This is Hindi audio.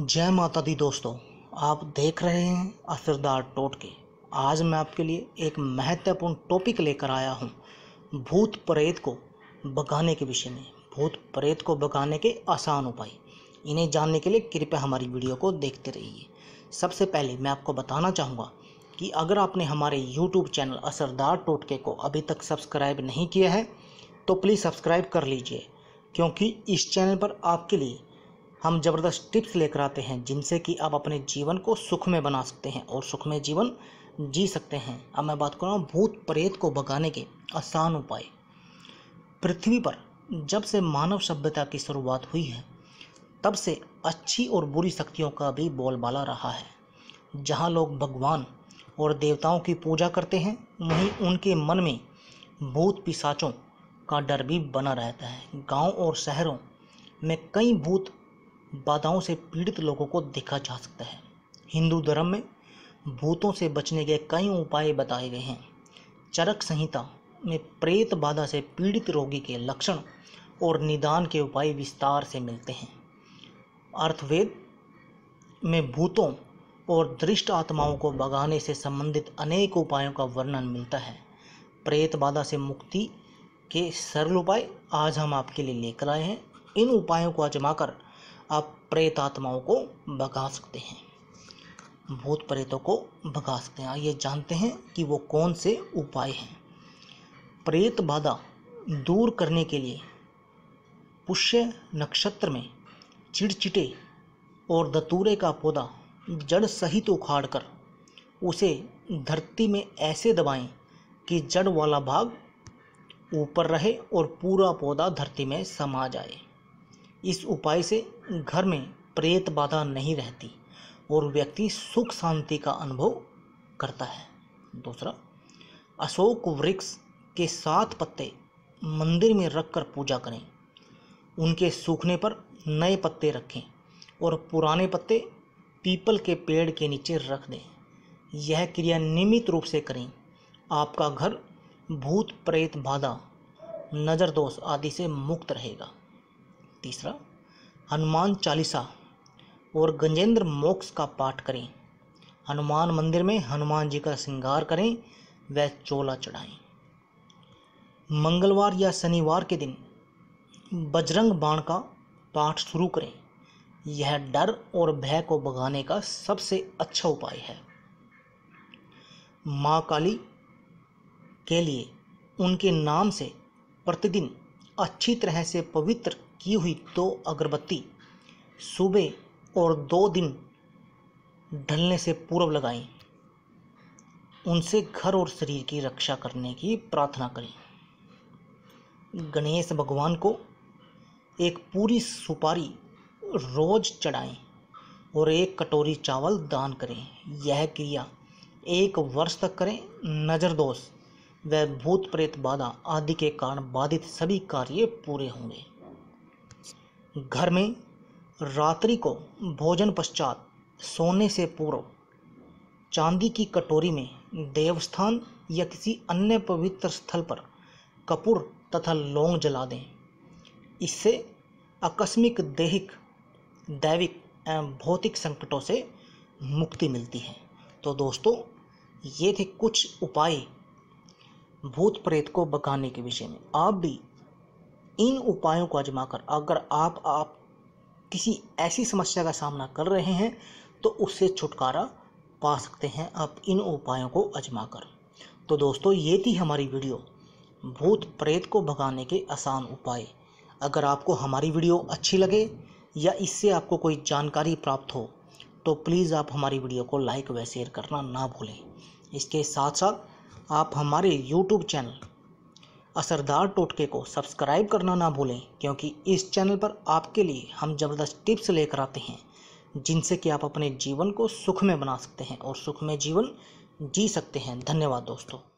जय माता दी दोस्तों आप देख रहे हैं असरदार टोटके आज मैं आपके लिए एक महत्वपूर्ण टॉपिक लेकर आया हूँ भूत प्रेत को भगाने के विषय में भूत प्रेत को भगाने के आसान उपाय इन्हें जानने के लिए कृपया हमारी वीडियो को देखते रहिए सबसे पहले मैं आपको बताना चाहूँगा कि अगर आपने हमारे यूट्यूब चैनल असरदार टोटके को अभी तक सब्सक्राइब नहीं किया है तो प्लीज़ सब्सक्राइब कर लीजिए क्योंकि इस चैनल पर आपके लिए हम ज़बरदस्त टिप्स लेकर आते हैं जिनसे कि आप अपने जीवन को सुख में बना सकते हैं और सुख में जीवन जी सकते हैं अब मैं बात कर रहा हूँ भूत प्रेत को भगाने के आसान उपाय पृथ्वी पर जब से मानव सभ्यता की शुरुआत हुई है तब से अच्छी और बुरी शक्तियों का भी बोलबाला रहा है जहाँ लोग भगवान और देवताओं की पूजा करते हैं वहीं उनके मन में भूत पिसाचों का डर भी बना रहता है गांव और शहरों में कई भूत बाधाओं से पीड़ित लोगों को देखा जा सकता है हिंदू धर्म में भूतों से बचने के कई उपाय बताए गए हैं चरक संहिता में प्रेत बाधा से पीड़ित रोगी के लक्षण और निदान के उपाय विस्तार से मिलते हैं अर्थवेद में भूतों और दृष्ट आत्माओं को भगाने से संबंधित अनेक उपायों का वर्णन मिलता है प्रेत बाधा से मुक्ति के सरल उपाय आज हम आपके लिए लेकर आए हैं इन उपायों को आजमाकर आप प्रेत आत्माओं को भगा सकते हैं भूत प्रेतों को भगा सकते हैं आइए जानते हैं कि वो कौन से उपाय हैं प्रेत बाधा दूर करने के लिए पुष्य नक्षत्र में चिड़चिटे और दतूरे का पौधा जड़ सहित उखाड़ कर उसे धरती में ऐसे दबाएं कि जड़ वाला भाग ऊपर रहे और पूरा पौधा धरती में समा जाए इस उपाय से घर में प्रेत बाधा नहीं रहती और व्यक्ति सुख शांति का अनुभव करता है दूसरा अशोक वृक्ष के सात पत्ते मंदिर में रखकर पूजा करें उनके सूखने पर नए पत्ते रखें और पुराने पत्ते पीपल के पेड़ के नीचे रख दें यह क्रिया नियमित रूप से करें आपका घर भूत प्रेत बाधा नज़र दोष आदि से मुक्त रहेगा तीसरा हनुमान चालीसा और गजेंद्र मोक्ष का पाठ करें हनुमान मंदिर में हनुमान जी का श्रृंगार करें व चोला चढ़ाएं मंगलवार या शनिवार के दिन बजरंग बाण का पाठ शुरू करें यह डर और भय को भगाने का सबसे अच्छा उपाय है माँ काली के लिए उनके नाम से प्रतिदिन अच्छी तरह से पवित्र की हुई दो अगरबत्ती सुबह और दो दिन ढलने से पूर्व लगाएं उनसे घर और शरीर की रक्षा करने की प्रार्थना करें गणेश भगवान को एक पूरी सुपारी रोज चढ़ाएं और एक कटोरी चावल दान करें यह क्रिया एक वर्ष तक करें नज़र व भूत प्रेत बाधा आदि के कारण बाधित सभी कार्य पूरे होंगे घर में रात्रि को भोजन पश्चात सोने से पूर्व चांदी की कटोरी में देवस्थान या किसी अन्य पवित्र स्थल पर कपूर तथा लौंग जला दें इससे आकस्मिक दैहिक दैविक एवं भौतिक संकटों से मुक्ति मिलती है तो दोस्तों ये थे कुछ उपाय भूत प्रेत को भगाने के विषय में आप भी इन उपायों को आजमा कर अगर आप आप किसी ऐसी समस्या का सामना कर रहे हैं तो उससे छुटकारा पा सकते हैं आप इन उपायों को आजमा कर तो दोस्तों ये थी हमारी वीडियो भूत प्रेत को भगाने के आसान उपाय अगर आपको हमारी वीडियो अच्छी लगे या इससे आपको कोई जानकारी प्राप्त हो तो प्लीज़ आप हमारी वीडियो को लाइक व शेयर करना ना भूलें इसके साथ साथ आप हमारे यूट्यूब चैनल असरदार टोटके को सब्सक्राइब करना ना भूलें क्योंकि इस चैनल पर आपके लिए हम ज़बरदस्त टिप्स लेकर आते हैं जिनसे कि आप अपने जीवन को सुख में बना सकते हैं और सुख में जीवन जी सकते हैं धन्यवाद दोस्तों